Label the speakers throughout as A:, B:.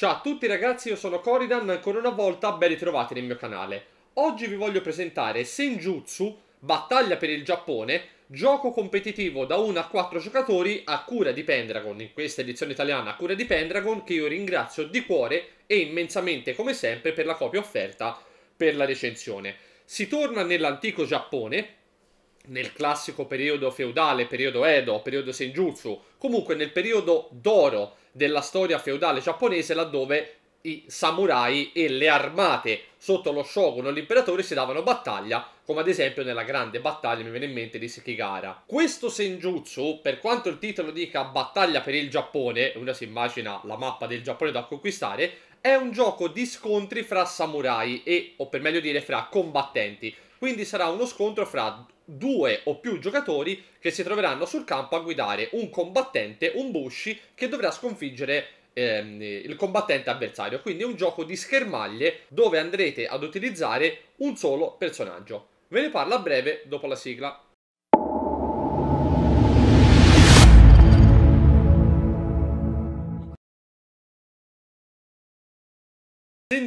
A: Ciao a tutti ragazzi, io sono Coridan, ancora una volta ben ritrovati nel mio canale. Oggi vi voglio presentare Senjutsu, battaglia per il Giappone, gioco competitivo da 1 a 4 giocatori a cura di Pendragon, in questa edizione italiana a cura di Pendragon, che io ringrazio di cuore e immensamente come sempre per la copia offerta per la recensione. Si torna nell'antico Giappone, nel classico periodo feudale, periodo Edo, periodo Senjutsu, comunque nel periodo d'oro della storia feudale giapponese, laddove i samurai e le armate sotto lo shogun o l'imperatore si davano battaglia, come ad esempio nella grande battaglia, mi viene in mente, di Sekigara. Questo senjutsu, per quanto il titolo dica battaglia per il Giappone, una si immagina la mappa del Giappone da conquistare, è un gioco di scontri fra samurai e, o per meglio dire, fra combattenti quindi sarà uno scontro fra due o più giocatori che si troveranno sul campo a guidare un combattente, un Bushi, che dovrà sconfiggere ehm, il combattente avversario. Quindi è un gioco di schermaglie dove andrete ad utilizzare un solo personaggio. Ve ne parlo a breve dopo la sigla.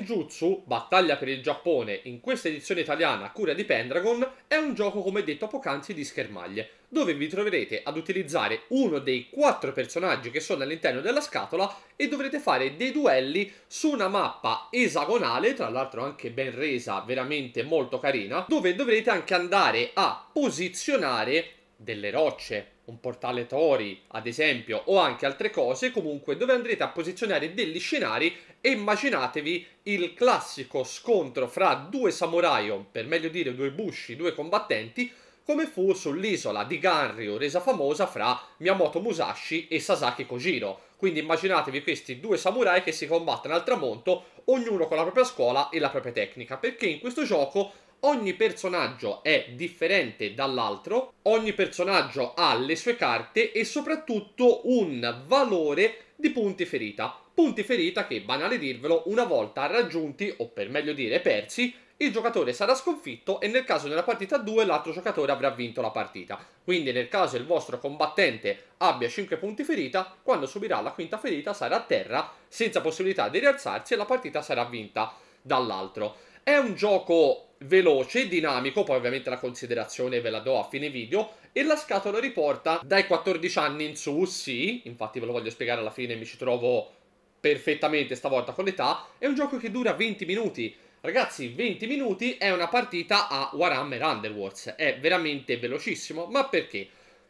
A: Senjutsu, Battaglia per il Giappone, in questa edizione italiana a cura di Pendragon, è un gioco come detto poc'anzi di schermaglie, dove vi troverete ad utilizzare uno dei quattro personaggi che sono all'interno della scatola e dovrete fare dei duelli su una mappa esagonale, tra l'altro anche ben resa, veramente molto carina, dove dovrete anche andare a posizionare delle rocce un portale Tori, ad esempio, o anche altre cose, comunque dove andrete a posizionare degli scenari e immaginatevi il classico scontro fra due samurai, o per meglio dire due bushi, due combattenti, come fu sull'isola di Ganryu, resa famosa fra Miyamoto Musashi e Sasaki Kojiro. Quindi immaginatevi questi due samurai che si combattono al tramonto, ognuno con la propria scuola e la propria tecnica, perché in questo gioco Ogni personaggio è differente dall'altro, ogni personaggio ha le sue carte e soprattutto un valore di punti ferita. Punti ferita che, banale dirvelo, una volta raggiunti, o per meglio dire persi, il giocatore sarà sconfitto e nel caso della partita 2 l'altro giocatore avrà vinto la partita. Quindi nel caso il vostro combattente abbia 5 punti ferita, quando subirà la quinta ferita sarà a terra senza possibilità di rialzarsi e la partita sarà vinta dall'altro. È un gioco veloce, dinamico, poi ovviamente la considerazione ve la do a fine video, e la scatola riporta dai 14 anni in su, sì, infatti ve lo voglio spiegare alla fine, mi ci trovo perfettamente stavolta con l'età, è un gioco che dura 20 minuti, Ragazzi, 20 minuti è una partita a Warhammer Underworlds, è veramente velocissimo, ma perché?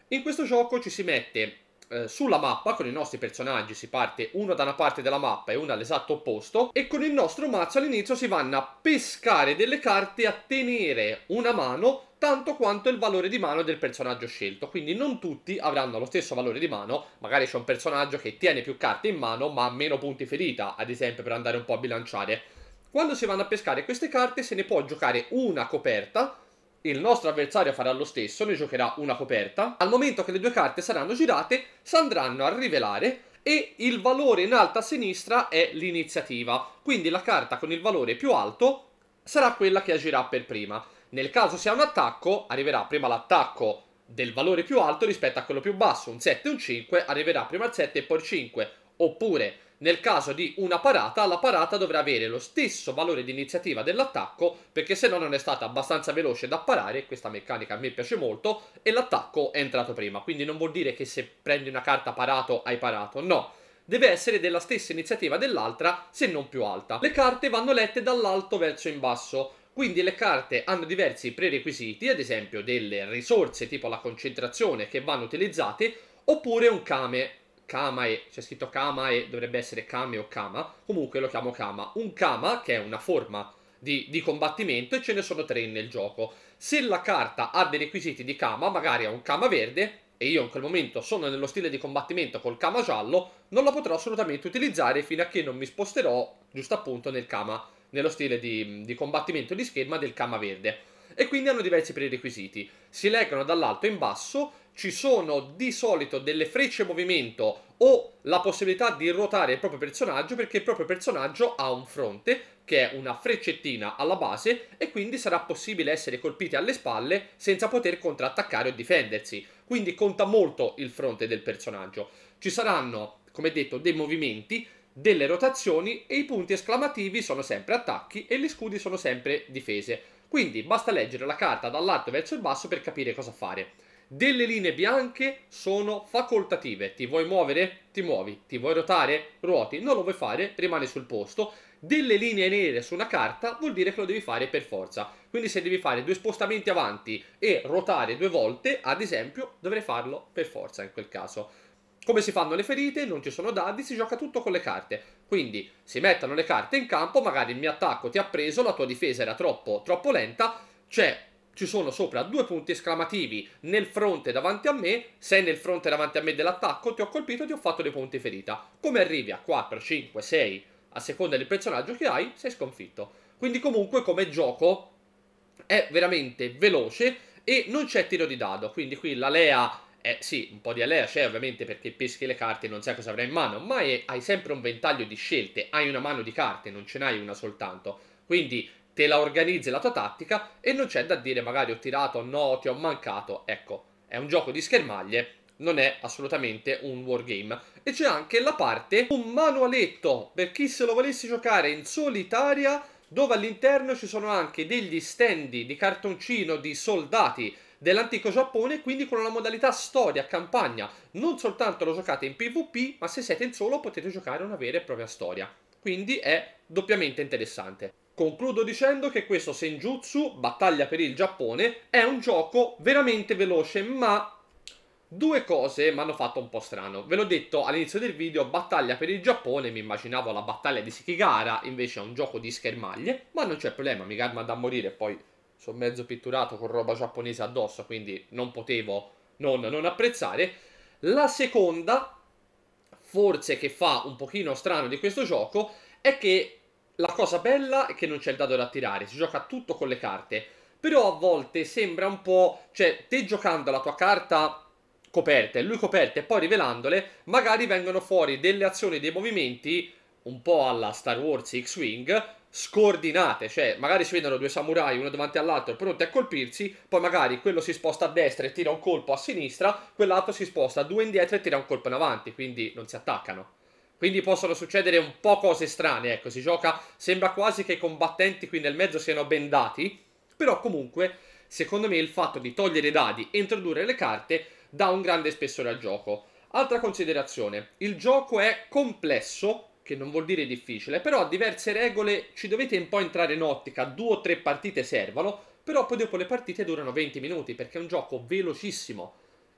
A: In questo gioco ci si mette eh, sulla mappa con i nostri personaggi si parte uno da una parte della mappa e uno all'esatto opposto e con il nostro mazzo all'inizio si vanno a pescare delle carte a tenere una mano tanto quanto il valore di mano del personaggio scelto, quindi non tutti avranno lo stesso valore di mano, magari c'è un personaggio che tiene più carte in mano ma ha meno punti ferita, ad esempio per andare un po' a bilanciare. Quando si vanno a pescare queste carte se ne può giocare una coperta il nostro avversario farà lo stesso, ne giocherà una coperta. Al momento che le due carte saranno girate, si andranno a rivelare e il valore in alto a sinistra è l'iniziativa. Quindi la carta con il valore più alto sarà quella che agirà per prima. Nel caso sia un attacco, arriverà prima l'attacco del valore più alto rispetto a quello più basso, un 7 e un 5, arriverà prima il 7 e poi il 5. Oppure nel caso di una parata, la parata dovrà avere lo stesso valore di iniziativa dell'attacco, perché se no non è stata abbastanza veloce da parare, questa meccanica a me piace molto, e l'attacco è entrato prima. Quindi non vuol dire che se prendi una carta parato hai parato, no deve essere della stessa iniziativa dell'altra, se non più alta. Le carte vanno lette dall'alto verso in basso. Quindi le carte hanno diversi prerequisiti, ad esempio delle risorse tipo la concentrazione che vanno utilizzate, oppure un kame, Kamae, c'è scritto Kamae, dovrebbe essere Kame o Kama, comunque lo chiamo Kama. Un Kama che è una forma di, di, combattimento e ce ne sono tre nel gioco. Se la carta ha dei requisiti di Kama, magari ha un Kama verde, e io in quel momento sono nello stile di combattimento col Kama giallo, non la potrò assolutamente utilizzare fino a che non mi sposterò, giusto appunto, nel Kama, nello stile di, di combattimento di scherma del Kama verde. E quindi hanno diversi prerequisiti. Si leggono dall'alto in basso ci sono di solito delle frecce movimento o la possibilità di ruotare il proprio personaggio perché il proprio personaggio ha un fronte che è una freccettina alla base e quindi sarà possibile essere colpiti alle spalle senza poter contrattaccare o difendersi. Quindi conta molto il fronte del personaggio. Ci saranno, come detto, dei movimenti, delle rotazioni e i punti esclamativi sono sempre attacchi e gli scudi sono sempre difese. Quindi basta leggere la carta dall'alto verso il basso per capire cosa fare delle linee bianche sono facoltative. Ti vuoi muovere? Ti muovi. Ti vuoi ruotare? Ruoti. Non lo vuoi fare? Rimani sul posto. Delle linee nere su una carta vuol dire che lo devi fare per forza. Quindi se devi fare due spostamenti avanti e ruotare due volte, ad esempio, dovrei farlo per forza in quel caso. Come si fanno le ferite? Non ci sono dadi, si gioca tutto con le carte. Quindi si mettono le carte in campo, magari il mio attacco ti ha preso, la tua difesa era troppo, troppo lenta, c'è ci sono sopra due punti esclamativi nel fronte davanti a me, sei nel fronte davanti a me dell'attacco ti ho colpito ti ho fatto dei punti ferita. Come arrivi a 4, 5, 6, a seconda del personaggio che hai, sei sconfitto. Quindi comunque come gioco è veramente veloce e non c'è tiro di dado, quindi qui l'alea è eh, sì, un po' di alea c'è ovviamente perché peschi le carte e non sai cosa avrai in mano, ma è, hai sempre un ventaglio di scelte, hai una mano di carte, non ce n'hai una soltanto. Quindi te la organizzi la tua tattica e non c'è da dire magari ho tirato, no, ti ho mancato. Ecco, è un gioco di schermaglie, non è assolutamente un wargame. E c'è anche la parte, un manualetto per chi se lo volesse giocare in solitaria, dove all'interno ci sono anche degli stand di cartoncino di soldati dell'antico Giappone, quindi con una modalità storia, campagna. Non soltanto lo giocate in PvP, ma se siete in solo potete giocare una vera e propria storia. Quindi è doppiamente interessante. Concludo dicendo che questo Senjutsu, Battaglia per il Giappone, è un gioco veramente veloce, ma due cose mi hanno fatto un po' strano. Ve l'ho detto all'inizio del video, Battaglia per il Giappone, mi immaginavo la battaglia di Sekigara, invece è un gioco di schermaglie, ma non c'è problema, mi calma da morire, poi sono mezzo pitturato con roba giapponese addosso, quindi non potevo non, non apprezzare. La seconda, forse che fa un pochino strano di questo gioco, è che la cosa bella è che non c'è il dado da tirare, si gioca tutto con le carte. Però a volte sembra un po'. cioè, te giocando la tua carta coperte, lui coperte e poi rivelandole, magari vengono fuori delle azioni, dei movimenti, un po' alla Star Wars X-Wing, scordinate, cioè magari si vedono due samurai uno davanti all'altro pronti a colpirsi, poi magari quello si sposta a destra e tira un colpo a sinistra, quell'altro si sposta due indietro e tira un colpo in avanti, quindi non si attaccano. Quindi possono succedere un po' cose strane, ecco, si gioca, sembra quasi che i combattenti qui nel mezzo siano bendati, però comunque, secondo me, il fatto di togliere i dadi e introdurre le carte dà un grande spessore al gioco. Altra considerazione, il gioco è complesso, che non vuol dire difficile, però ha diverse regole, ci dovete un po' entrare in ottica, due o tre partite servono, però poi dopo le partite durano 20 minuti perché è un gioco velocissimo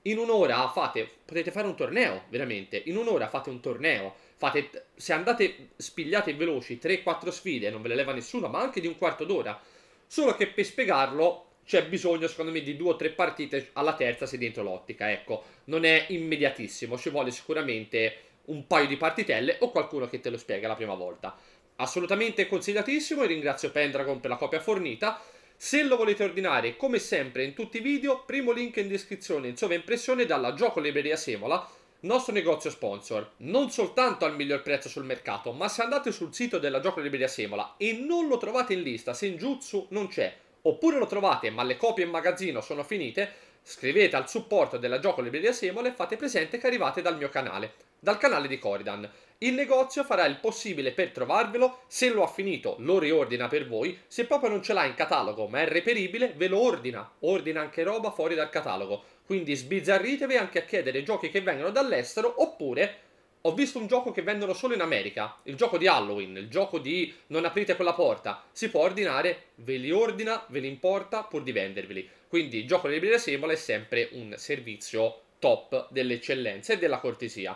A: in un'ora fate, potete fare un torneo, veramente, in un'ora fate un torneo, fate, se andate spigliate veloci 3-4 sfide, non ve le leva nessuno, ma anche di un quarto d'ora, solo che per spiegarlo c'è bisogno secondo me di due o tre partite alla terza se dentro l'ottica, ecco, non è immediatissimo, ci vuole sicuramente un paio di partitelle o qualcuno che te lo spiega la prima volta. Assolutamente consigliatissimo e ringrazio Pendragon per la copia fornita. Se lo volete ordinare, come sempre in tutti i video, primo link in descrizione in sovraimpressione dalla Gioco Libreria Semola, nostro negozio sponsor, non soltanto al miglior prezzo sul mercato, ma se andate sul sito della Gioco Libreria Semola e non lo trovate in lista, Senjutsu non c'è, oppure lo trovate ma le copie in magazzino sono finite, scrivete al supporto della Gioco Libreria Semola e fate presente che arrivate dal mio canale dal canale di Coridan. Il negozio farà il possibile per trovarvelo, se lo ha finito lo riordina per voi, se proprio non ce l'ha in catalogo ma è reperibile ve lo ordina, ordina anche roba fuori dal catalogo, quindi sbizzarritevi anche a chiedere giochi che vengono dall'estero oppure ho visto un gioco che vendono solo in America, il gioco di Halloween, il gioco di non aprite quella porta, si può ordinare, ve li ordina, ve li importa pur di venderveli. Quindi il gioco di libreria Savola è sempre un servizio top dell'eccellenza e della cortesia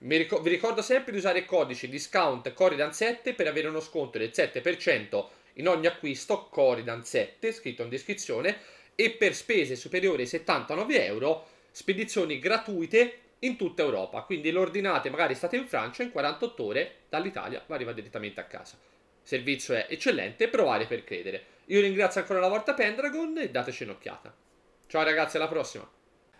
A: ric- vi ricordo sempre di usare il codice discount Coridan7 per avere uno sconto del 7% in ogni acquisto Coridan7 scritto in descrizione e per spese superiori ai 79 euro spedizioni gratuite in tutta Europa. Quindi lo ordinate, magari state in Francia, in 48 ore dall'Italia vi arriva direttamente a casa. Il servizio è eccellente, provare per credere. Io ringrazio ancora una volta Pendragon e dateci un'occhiata. Ciao ragazzi, alla prossima!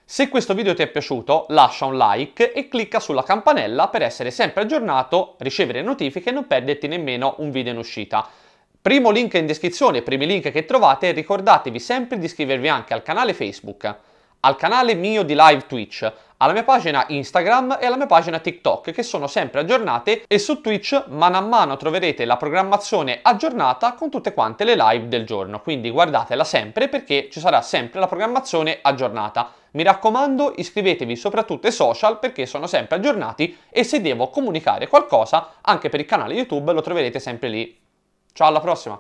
A: Se questo video ti è piaciuto lascia un like e clicca sulla campanella per essere sempre aggiornato, ricevere notifiche e non perderti nemmeno un video in uscita. Primo link in descrizione, primi link che trovate, ricordatevi sempre di iscrivervi anche al canale Facebook, al canale mio di live Twitch, alla mia pagina Instagram e alla mia pagina TikTok che sono sempre aggiornate e su Twitch mano a mano troverete la programmazione aggiornata con tutte quante le live del giorno, quindi guardatela sempre perché ci sarà sempre la programmazione aggiornata. Mi raccomando iscrivetevi soprattutto ai social perché sono sempre aggiornati e se devo comunicare qualcosa anche per il canale YouTube lo troverete sempre lì. Ciao alla prossima!